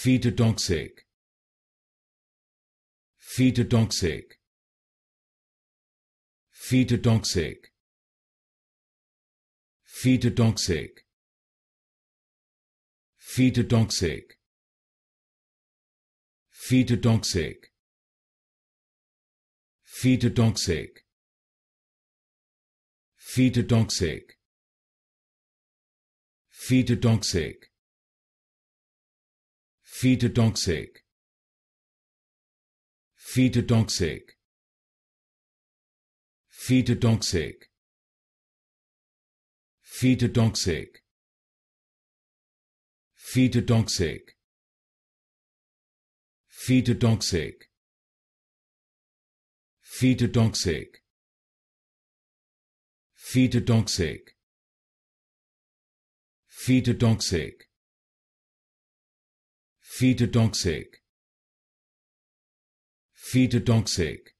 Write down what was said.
Phytotoxic. Phytotoxic. Phytotoxic. Phytotoxic. Phytotoxic. Phytotoxic. Phytotoxic. Phytotoxic. Phytotoxic. Fiete toxic. Fiete toxic. Fiete toxic. Fiete toxic. Fiete toxic. Fiete toxic. Fiete toxic. Fiete toxic. Fiete toxic. Feet toxic. Feet toxic.